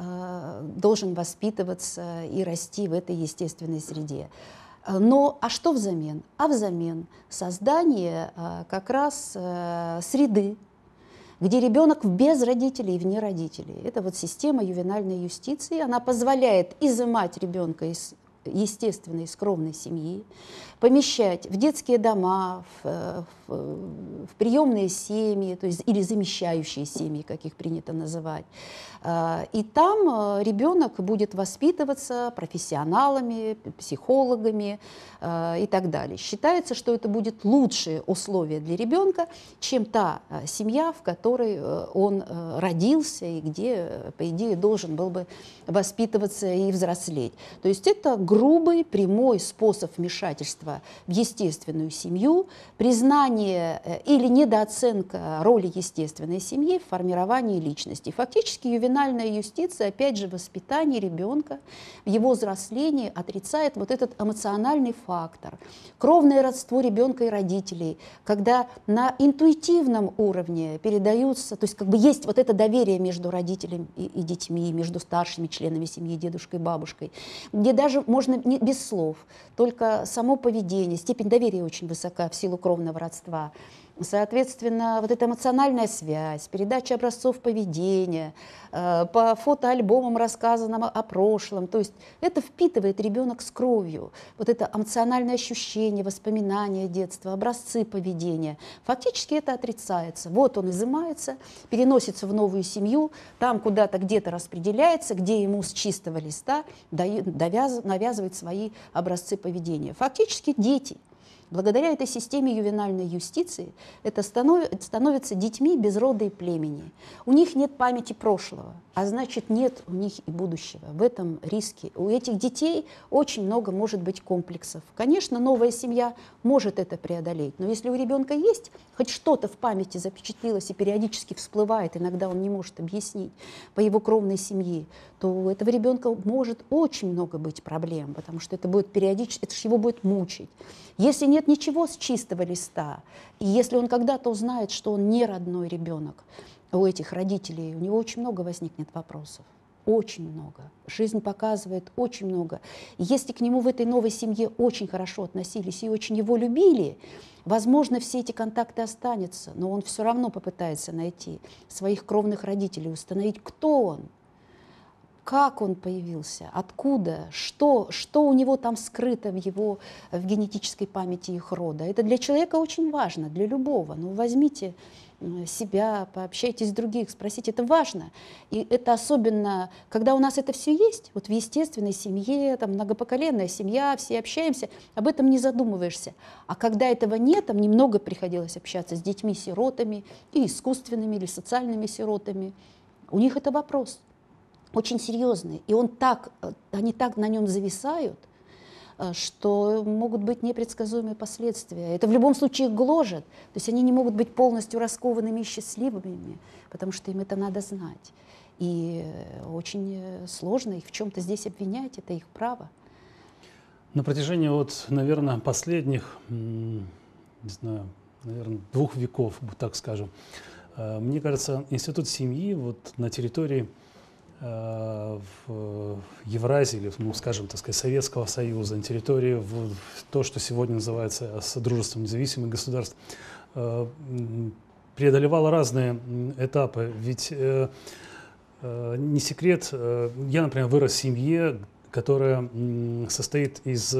Э, должен воспитываться и расти в этой естественной среде. Э, но а что взамен? А взамен создание э, как раз среды, где ребенок без родителей и вне родителей. Это вот система ювенальной юстиции, она позволяет изымать ребенка из естественной скромной семьи, помещать в детские дома, в, э, в, в приемные семьи, то есть, или замещающие семьи, как их принято называть. А, и там э, ребенок будет воспитываться профессионалами, психологами э, и так далее. Считается, что это будет лучшие условия для ребенка, чем та семья, в которой он родился и где, по идее, должен был бы воспитываться и взрослеть. То есть это грубый, прямой способ вмешательства общества в естественную семью, признание э, или недооценка роли естественной семьи в формировании личности. Фактически ювенальная юстиция, опять же, воспитание ребенка, в его взрослении отрицает вот этот эмоциональный фактор, кровное родство ребенка и родителей, когда на интуитивном уровне передаются, то есть как бы есть вот это доверие между родителями и, и детьми, между старшими членами семьи, дедушкой и бабушкой, где даже можно не, без слов, только само поведение поведения, степень доверия очень высока в силу кровного родства. Соответственно, вот эта эмоциональная связь, передача образцов поведения, э, по фотоальбомам рассказанным о прошлом, то есть это впитывает ребенок с кровью. Вот это эмоциональное ощущение, воспоминания детства, образцы поведения. Фактически это отрицается. Вот он изымается, переносится в новую семью, там куда-то где-то распределяется, где ему с чистого листа навязывают свои образцы поведения. Фактически дети – Благодаря этой системе ювенальной юстиции это становятся детьми без рода и племени. У них нет памяти прошлого, а значит нет у них и будущего. В этом риске. У этих детей очень много может быть комплексов. Конечно, новая семья может это преодолеть, но если у ребенка есть хоть что-то в памяти запечатлилось и периодически всплывает, иногда он не может объяснить по его кровной семье, то у этого ребенка может очень много быть проблем, потому что это будет периодически, это же его будет мучить. Если нет нет ничего с чистого листа. И если он когда-то узнает, что он не родной ребенок у этих родителей, у него очень много возникнет вопросов. Очень много. Жизнь показывает очень много. если к нему в этой новой семье очень хорошо относились и очень его любили, возможно, все эти контакты останутся, но он все равно попытается найти своих кровных родителей, установить, кто он, как он появился, откуда, что, что у него там скрыто в его в генетической памяти их рода. Это для человека очень важно, для любого. Ну, возьмите себя, пообщайтесь с других, спросите, это важно. И это особенно, когда у нас это все есть, вот в естественной семье, там многопоколенная семья, все общаемся, об этом не задумываешься. А когда этого нет, там немного приходилось общаться с детьми-сиротами и искусственными или социальными сиротами, у них это вопрос очень серьезные. И он так, они так на нем зависают, э, что могут быть непредсказуемые последствия. Это в любом случае их гложет. То есть они не могут быть полностью раскованными и счастливыми, потому что им это надо знать. И э, очень э, сложно их в чем-то здесь обвинять, это их право. На протяжении, вот, наверное, последних, не знаю, наверное, двух веков, так скажем, мне кажется, институт семьи вот на территории Э, в Евразии, или, ну, скажем, так сказать, Советского Союза, на территории в то, что сегодня называется Содружеством независимых государств, э, преодолевала разные этапы. Ведь э, не секрет, я, например, вырос в семье, которая состоит из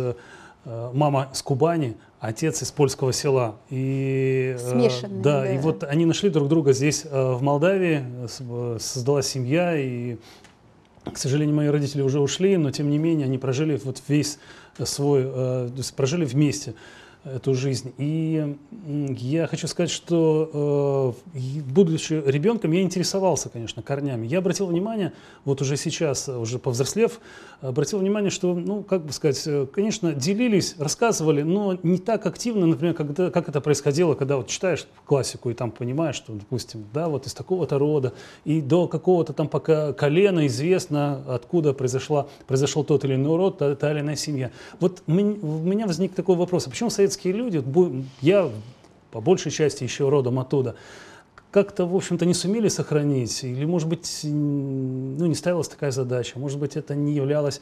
Э, мама с Кубани, отец из польского села. И, э, Смешанные. Да, да, и вот они нашли друг друга здесь, э, в Молдавии, создала семья, и, к сожалению, мои родители уже ушли, но тем не менее они прожили вот весь свой, прожили вместе эту жизнь. И я хочу сказать, что э, будучи ребенком, я интересовался, конечно, корнями. Я обратил внимание, вот уже сейчас, уже повзрослев, обратил внимание, что, ну, как бы сказать, э, конечно, делились, рассказывали, но не так активно, например, когда, как это происходило, когда вот читаешь классику и там понимаешь, что, допустим, да, вот из такого-то рода и до какого-то там пока колена известно, откуда произошла, произошел тот или иной род, та, та или иная семья. Вот у меня возник такой вопрос, а почему советский советские люди, я по большей части еще родом оттуда, как-то, в общем-то, не сумели сохранить, или, может быть, ну, не ставилась такая задача, может быть, это не являлось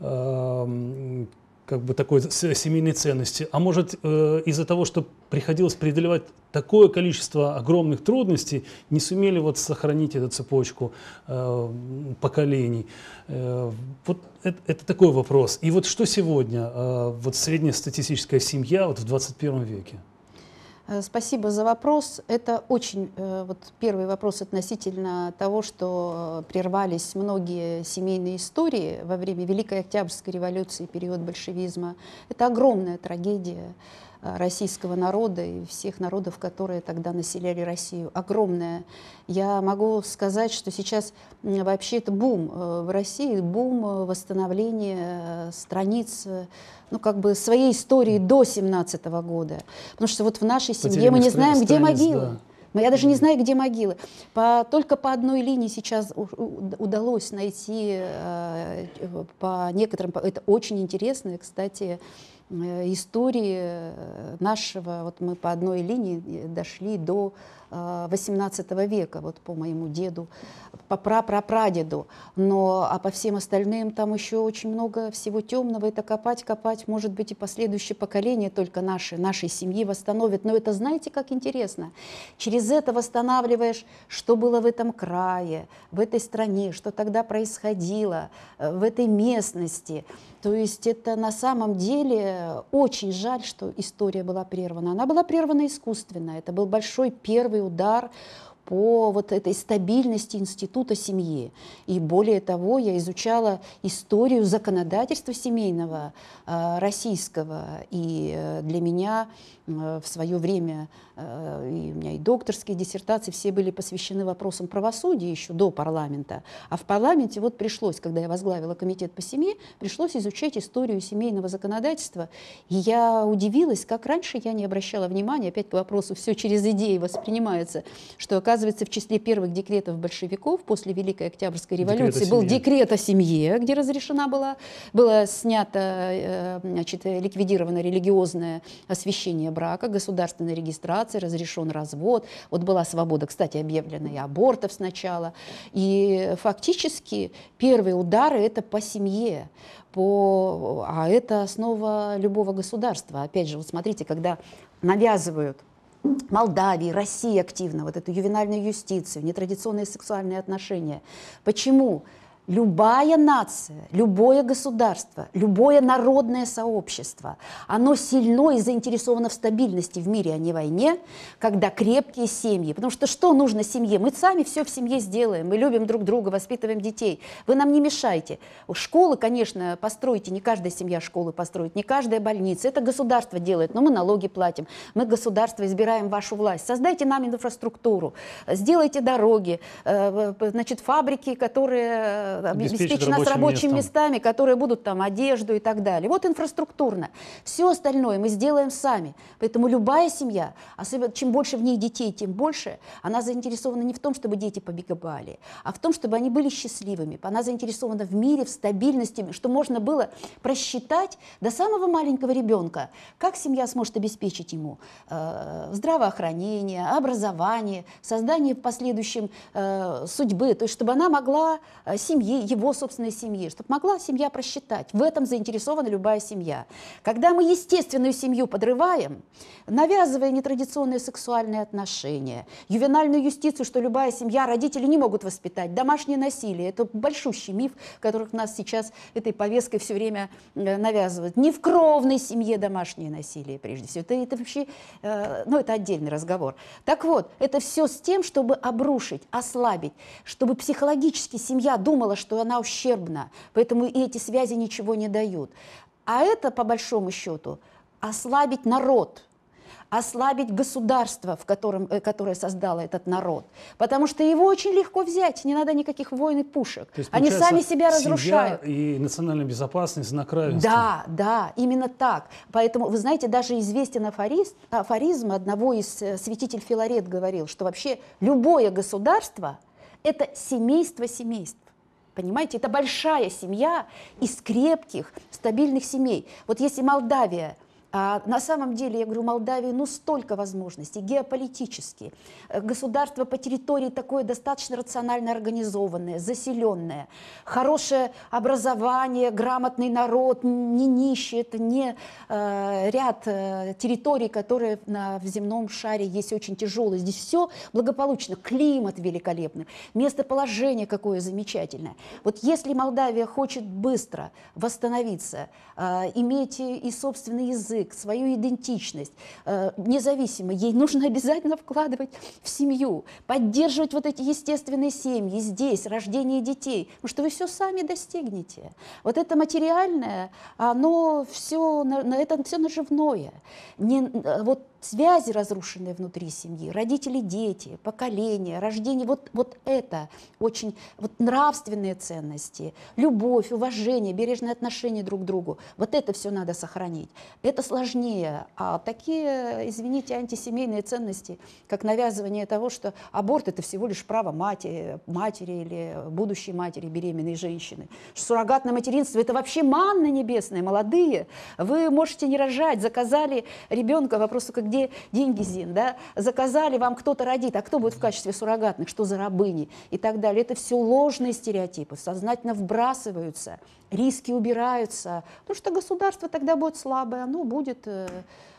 эм, как бы такой э, семейной ценности, а может э, из-за того, что приходилось преодолевать такое количество огромных трудностей, не сумели вот сохранить эту цепочку э, поколений. Э, вот это, это такой вопрос. И вот что сегодня э, вот среднестатистическая семья вот в 21 веке? Э, спасибо за вопрос. Это очень э, вот первый вопрос относительно того, что э, прервались многие семейные истории во время Великой Октябрьской революции, период большевизма. Это огромная трагедия Э, российского народа и всех народов, которые тогда населяли Россию, огромная. Я могу сказать, что сейчас вообще это бум э, в России, бум э, восстановления страниц, ну, как бы своей истории до 17 года. Потому что вот в нашей Потеряли семье мы не знаем, страниц, где могила. Да. Но я даже не знаю, где могилы. По, только по одной линии сейчас удалось найти, по некоторым, это очень интересно, кстати, Э, истории э, нашего, вот мы по одной линии э, дошли до XVIII а, века, вот по моему деду, по прапрапрадеду. Но а по всем остальным там еще очень много всего темного. Это копать, копать, может быть, и последующее поколение только наши, нашей семьи восстановит. Но это, знаете, как интересно. Через это восстанавливаешь, что было в этом крае, в этой стране, что тогда происходило, э, в этой местности. То есть это на самом деле очень жаль, что история была прервана. Она была прервана искусственно. Это был большой первый удар по вот этой стабильности института семьи. И более того, я изучала историю законодательства семейного э, российского. И э, для меня э, в свое время, и у меня и докторские диссертации, все были посвящены вопросам правосудия еще до парламента. А в парламенте вот пришлось, когда я возглавила комитет по семье, пришлось изучать историю семейного законодательства. И я удивилась, как раньше я не обращала внимания, опять к вопросу, все через идеи воспринимается, что, оказывается, Оказывается, в числе первых декретов большевиков после Великой Октябрьской революции декрет был декрет о семье, где разрешена была, было снято, э, значит, ликвидировано религиозное освящение брака, государственная регистрация, разрешен развод. Вот была свобода, кстати, объявлена и абортов сначала. И фактически первые удары это по семье по... А это основа любого государства. Опять же, вот смотрите, когда навязывают Молдавии, России активно, вот эту ювенальную юстицию, нетрадиционные сексуальные отношения. Почему? Любая нация, любое государство, любое народное сообщество, оно сильно и заинтересовано в стабильности в мире, а не войне, когда крепкие семьи. Потому что что нужно семье? Мы сами все в семье сделаем, мы любим друг друга, воспитываем детей. Вы нам не мешайте. Школы, конечно, постройте, не каждая семья школы построит, не каждая больница. Это государство делает, но мы налоги платим, мы государство избираем вашу власть. Создайте нам инфраструктуру, сделайте дороги, э, э, значит, фабрики, которые э, обеспечить с рабочими местом. местами, которые будут там одежду и так далее. Вот инфраструктурно. Все остальное мы сделаем сами. Поэтому любая семья, особенно чем больше в ней детей, тем больше, она заинтересована не в том, чтобы дети побегали, а в том, чтобы они были счастливыми. Она заинтересована в мире, в стабильности, что можно было просчитать до самого маленького ребенка, как семья сможет обеспечить ему э, здравоохранение, образование, создание в последующем э, судьбы, то есть чтобы она могла э, семьи, его собственной семьи, чтобы могла семья просчитать. В этом заинтересована любая семья. Когда мы естественную семью подрываем, навязывая нетрадиционные сексуальные отношения, ювенальную юстицию, что любая семья, родители не могут воспитать, домашнее насилие, это большущий миф, который нас сейчас этой повесткой все время э, навязывают. Не в кровной семье домашнее насилие, прежде всего. Это, это вообще, э, ну, это отдельный разговор. Так вот, это все с тем, чтобы обрушить, ослабить, чтобы психологически семья думала, понимала, что она ущербна, поэтому и эти связи ничего не дают. А это, по большому счету, ослабить народ, ослабить государство, в котором, э, которое создало этот народ. Потому что его очень легко взять, не надо никаких войн и пушек. есть, Они сами себя разрушают. и национальная безопасность, знак равенства. Да, да, именно так. Поэтому, вы знаете, даже известен афорист, афоризм, одного из э, святитель Филарет говорил, что вообще любое государство – это семейство семейств. Понимаете, это большая семья из крепких, стабильных семей. Вот если Молдавия а, на самом деле, я говорю, Молдавии ну столько возможностей, геополитически. Э, государство по территории такое достаточно рационально организованное, заселенное, хорошее образование, грамотный народ, не нищий, это не э, ряд э, территорий, которые на, в земном шаре есть очень тяжелые. Здесь все благополучно, климат великолепный, местоположение какое замечательное. Вот если Молдавия хочет быстро восстановиться, э, иметь и собственный язык, язык, свою идентичность, э, независимо, ей нужно обязательно вкладывать в семью, поддерживать вот эти естественные семьи здесь, рождение детей, потому что вы все сами достигнете. Вот это материальное, оно все, это все наживное. Не, э, вот связи, разрушенные внутри семьи, родители, дети, поколение, рождение, вот, вот это очень, вот нравственные ценности, любовь, уважение, бережное отношение друг к другу, вот это все надо сохранить. Это сложнее, а такие, извините, антисемейные ценности, как навязывание того, что аборт это всего лишь право матери, матери или будущей матери беременной женщины, суррогатное материнство это вообще манна небесная, молодые, вы можете не рожать, заказали ребенка, вопрос только где где деньги ЗИН, да, заказали, вам кто-то родит, а кто будет в качестве суррогатных, что за рабыни и так далее. Это все ложные стереотипы, сознательно вбрасываются, риски убираются, потому что государство тогда будет слабое, оно будет э,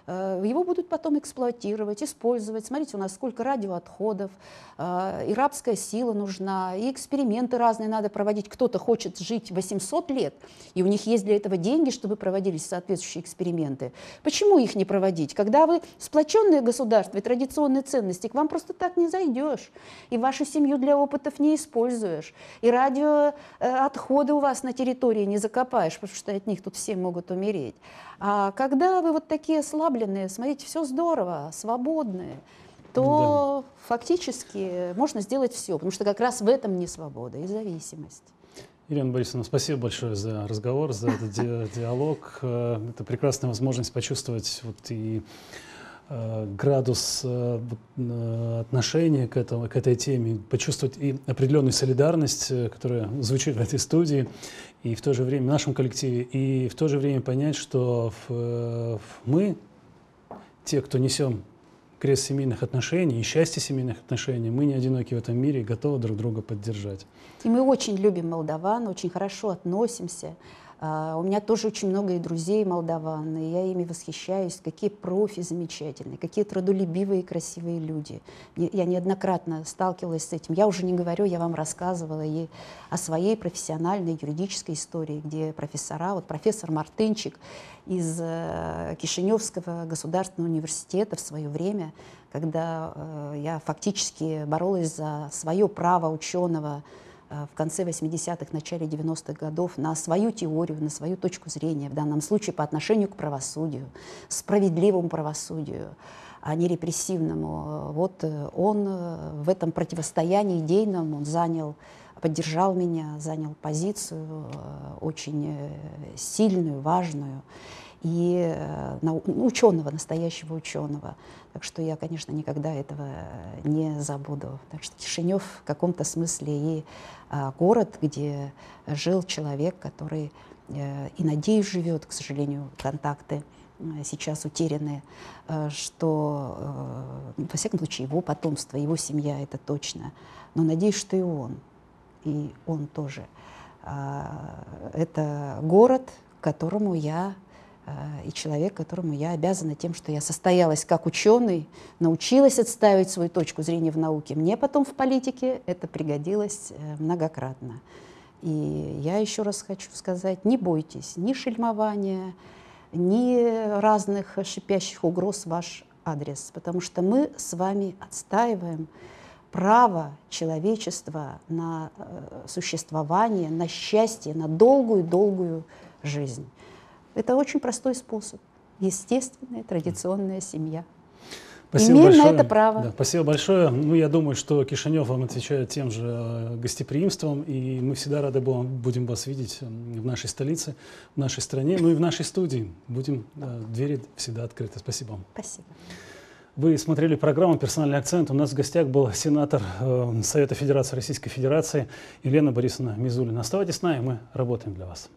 Э, его будут потом эксплуатировать, использовать. Смотрите, у нас сколько радиоотходов, э, и рабская сила нужна, и эксперименты разные надо проводить. Кто-то хочет жить 800 лет, и у них есть для этого деньги, чтобы проводились соответствующие эксперименты. Почему их не проводить? Когда вы сплоченное государство и традиционные ценности, к вам просто так не зайдешь, и вашу семью для опытов не используешь, и радиоотходы э, у вас на территории не закопаешь, потому что от них тут все могут умереть. А когда вы вот такие ослабленные, смотрите, все здорово, свободные, то да. фактически можно сделать все, потому что как раз в этом не свобода и зависимость. Ирина Борисовна, спасибо большое за разговор, за этот диалог. Э, это прекрасная возможность почувствовать вот и Э, градус э, э, отношения к, этому, к этой теме, почувствовать и определенную солидарность, которая звучит в этой студии, и в то же время в нашем коллективе, и в то же время понять, что в, в мы, те, кто несем крест семейных отношений и счастье семейных отношений. Мы не одиноки в этом мире и готовы друг друга поддержать. И мы очень любим молдаван, очень хорошо относимся. А, у меня тоже очень много и друзей молдаван, и я ими восхищаюсь. Какие профи замечательные, какие трудолюбивые и красивые люди. Я неоднократно сталкивалась с этим. Я уже не говорю, я вам рассказывала и о своей профессиональной юридической истории, где профессора, вот профессор Мартынчик из э, Кишиневского государственного университета в свое время, когда э, я фактически боролась за свое право ученого Э, в конце 80-х, начале 90-х годов на свою теорию, на свою точку зрения, в данном случае по отношению к правосудию, справедливому правосудию, а не репрессивному. Вот э, он э, в этом противостоянии идейном, он занял, поддержал меня, занял позицию очень сильную, важную и э, ну, ученого, настоящего ученого. Так что я, конечно, никогда этого не забуду. Так что Кишинев в каком-то смысле и э, город, где жил человек, который э, и, надеюсь, живет, к сожалению, контакты сейчас утеряны, что, ну, во всяком случае, его потомство, его семья, это точно. Но надеюсь, что и он, и он тоже. А, это город, к которому я а, и человек, которому я обязана тем, что я состоялась как ученый, научилась отстаивать свою точку зрения в науке. Мне потом в политике это пригодилось э, многократно. И я еще раз хочу сказать, не бойтесь ни шельмования, ни разных шипящих угроз в ваш адрес, потому что мы с вами отстаиваем право человечества на э, существование, на счастье, на долгую-долгую жизнь. Это очень простой способ. Естественная традиционная семья. Спасибо Имеем большое. на это право. Да, спасибо большое. Ну, я думаю, что Кишинев вам отвечает тем же э, гостеприимством, и мы всегда рады будем вас видеть в нашей столице, в нашей стране, ну и в нашей студии. Будем, э, двери всегда открыты. Спасибо вам. Спасибо. Вы смотрели программу «Персональный акцент». У нас в гостях был сенатор э, Совета Федерации Российской Федерации Елена Борисовна Мизулина. Оставайтесь с нами, мы работаем для вас.